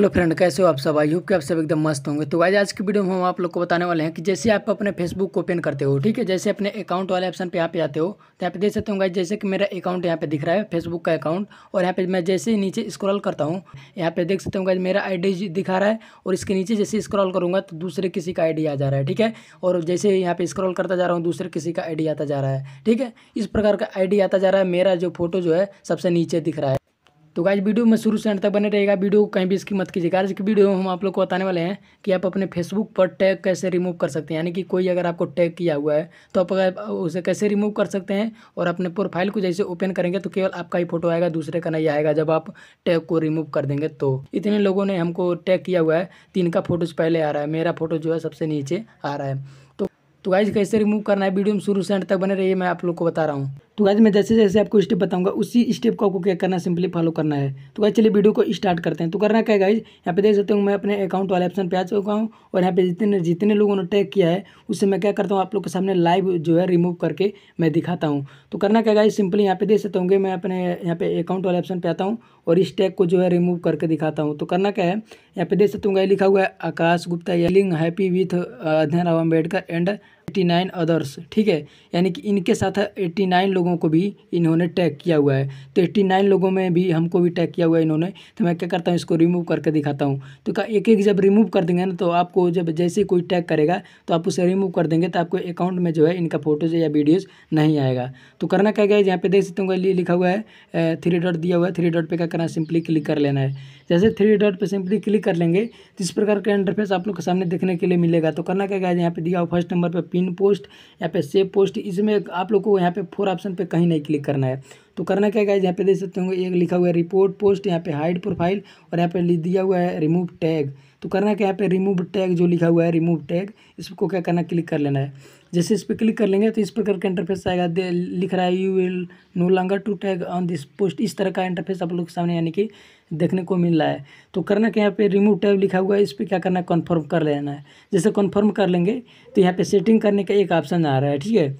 hello friend कैसे हो आप सब आई होप कि आप सब एकदम मस्त होंगे तो आज आज की वीडियो में हम आप लोग को बताने वाले हैं कि जैसे आप अपने फेसबुक को ओपन करते हो ठीक है जैसे अपने अकाउंट वाले ऑप्शन पे यहाँ पे आते हो तो यहाँ पे देख सकते हो गाइस जैसे कि मेरा अकाउंट यहाँ पे दिख रहा है फेसबुक का अकाउंट और यहाँ पे मैं जैसे ही नीचे स्क्रॉल करता हूँ यहाँ पे देख सकते हो गाइस मेरा आई दिखा रहा है और इसके नीचे जैसे स्क्रॉल करूँगा तो दूसरे किसी का आई आ जा रहा है ठीक है और जैसे यहाँ पे स्क्रॉल करता जा रहा हूँ दूसरे किसी का आई आता जा रहा है ठीक है इस प्रकार का आई आता जा रहा है मेरा जो फोटो जो है सबसे नीचे दिख रहा है तो गाइज वीडियो में शुरू से अंत तक बने रहेगा वीडियो को कहीं भी इसकी मत कीजिएगा इसकी की वीडियो में हम आप लोग को बताने वाले हैं कि आप अपने फेसबुक पर टैग कैसे रिमूव कर सकते हैं यानी कि कोई अगर आपको टैग किया हुआ है तो आप अगर उसे कैसे रिमूव कर सकते हैं और अपने प्रोफाइल को जैसे ओपन करेंगे तो केवल आपका ही फोटो आएगा दूसरे का नहीं आएगा जब आप टैग को रिमूव कर देंगे तो इतने लोगों ने हमको टैग किया हुआ है तीन का फोटोज पहले आ रहा है मेरा फोटो जो है सबसे नीचे आ रहा है तो गाइज कैसे रिमूव करना है वीडियो में शुरू से एंड तक बने रहिए मैं आप लोग को बता रहा हूँ तो गाइज मैं जैसे जैसे आपको स्टेप बताऊंगा उसी स्टेप को आपको क्या करना सिंपली फॉलो करना है तो गाइज चलिए वीडियो को स्टार्ट करते हैं तो करना क्या है गाइज यहाँ पे देख सकते हूँ मैं अपने अकाउंट वाले ऑप्शन पे आ चुका हूँ और यहाँ पे जितने जितने लोगों ने टैग किया है उससे मैं क्या करता हूँ आप लोग के सामने लाइव जो है रिमूव करके मैं दिखाता हूँ तो करना क्या गाइज सिंपली यहाँ पे देख सकते होंगे मैं अपने यहाँ पे अकाउंट वाले ऑप्शन पे आता हूँ और इस टैग को जो है रिमूव करके दिखाता हूँ तो करना क्या है यहाँ पे देख सकते हो लिखा हुआ है Akash Gupta feeling happy with Adhyayan Ambedkar and eighty nine others ठीक है यानी कि इनके साथ एट्टी नाइन लोगों को भी इन्होंने टैग किया हुआ है तो एट्टी नाइन लोगों में भी हमको भी टैग किया हुआ है इन्होंने तो मैं क्या करता हूँ इसको रिमूव करके दिखाता हूँ तो एक एक जब रिमूव कर देंगे ना तो आपको जब जैसे कोई टैग करेगा तो आप उसे रिमूव कर देंगे तो आपको अकाउंट में जो है इनका फोटोज या वीडियोज़ नहीं आएगा तो करना क्या गया यहाँ पे देख सकते हो लिखा हुआ है थ्री डॉट दिया हुआ है थ्री डॉट पर क्या करना है सिंपली क्लिक कर लेना है जैसे थ्री डॉट पर सिंपली क्लिक कर लेंगे तो इस प्रकार का इंटरफेस आप लोग के सामने देखने के लिए मिलेगा तो करना क्या गया यहाँ पे दिया हुआ फर्स्ट नंबर पर पिन इन पोस्ट या पे सेव पोस्ट इसमें आप लोग को यहाँ पे फोर ऑप्शन पे कहीं नहीं क्लिक करना है तो करना क्या गाइज यहाँ पे देख सकते होंगे एक लिखा हुआ है रिपोर्ट पोस्ट यहाँ पे हाइड प्रोफाइल और यहाँ पे दिया हुआ है रिमूव टैग तो करना क्या यहाँ पे रिमूव टैग जो लिखा हुआ है रिमूव टैग इसको क्या करना क्लिक कर लेना है जैसे इस पर क्लिक कर लेंगे तो इस प्रकार का इंटरफेस आएगा दे लिख रहा है you will no longer to tag on this post इस तरह का इंटरफेस आप लोग के सामने यानी कि देखने को मिल रहा है तो करना क्या यहाँ पे रिमूव टैग लिखा हुआ है इस पर क्या करना है कन्फर्म कर लेना है जैसे कन्फर्म कर लेंगे तो यहाँ पे सेटिंग करने का एक ऑप्शन आ रहा है ठीक है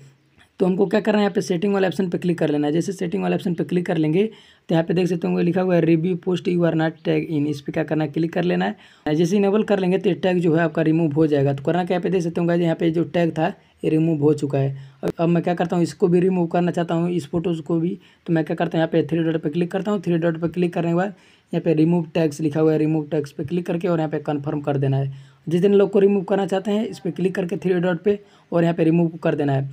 तो हमको क्या करना है यहाँ पे सेटिंग वाले ऑप्शन पे क्लिक कर लेना है जैसे सेटिंग वाले ऑप्शन पे क्लिक कर लेंगे तो यहाँ पे देख सकते होंगे लिखा हुआ है review post you are not tag in इस पर क्या करना है क्लिक कर लेना है जैसे इनेबल कर लेंगे तो टैग जो है आपका रिमूव हो जाएगा तो करना क्या पे देख सकते होंगे यहाँ पे जो टैग था ये रिमूव हो चुका है अब मैं क्या करता हूँ इसको भी रिमूव करना चाहता हूँ इस फोटोज़ को भी तो मैं क्या करता हूँ यहाँ पे थ्री डॉट पे क्लिक करता हूँ थ्री डॉट पे क्लिक करने के बाद यहाँ पे रिमूव टैक्स लिखा हुआ है रिमूव टैक्स पे क्लिक करके और यहाँ पे कन्फर्म कर देना है जिस दिन लोग को रिमूव करना चाहते हैं इस पर क्लिक करके थ्री डॉट पर और यहाँ पे रिमूव कर देना है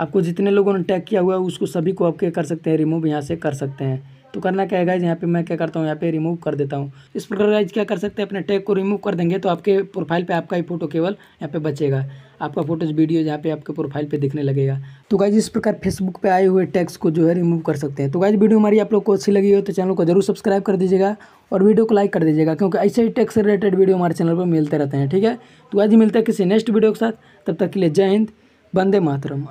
आपको जितने लोगों ने टैग किया हुआ है उसको सभी को आप क्या कर सकते हैं रिमूव यहाँ से कर सकते हैं तो करना क्या है गाइज यहाँ पे मैं क्या करता हूँ यहाँ पे रिमूव कर देता हूँ इस प्रकार गाइज क्या कर सकते हैं अपने टैग को रिमूव कर देंगे तो आपके प्रोफाइल पे आपका ही फोटो केवल यहाँ पे बचेगा आपका फोटोज वीडियो यहाँ पे आपके प्रोफाइल पे दिखने लगेगा तो गाइज इस प्रकार फेसबुक पे आए हुए टैक्स को जो है रिमूव कर सकते हैं तो गाइज वीडियो हमारी आप लोग को अच्छी लगी हो तो चैनल को जरूर सब्सक्राइब कर दीजिएगा और वीडियो को लाइक कर दीजिएगा क्योंकि ऐसे ही टैक्स रिलेटेड वीडियो हमारे चैनल पर मिलते रहते हैं ठीक है तो आज मिलते हैं किसी नेक्स्ट वीडियो के साथ तब तक के लिए जय हिंद बंदे मातरम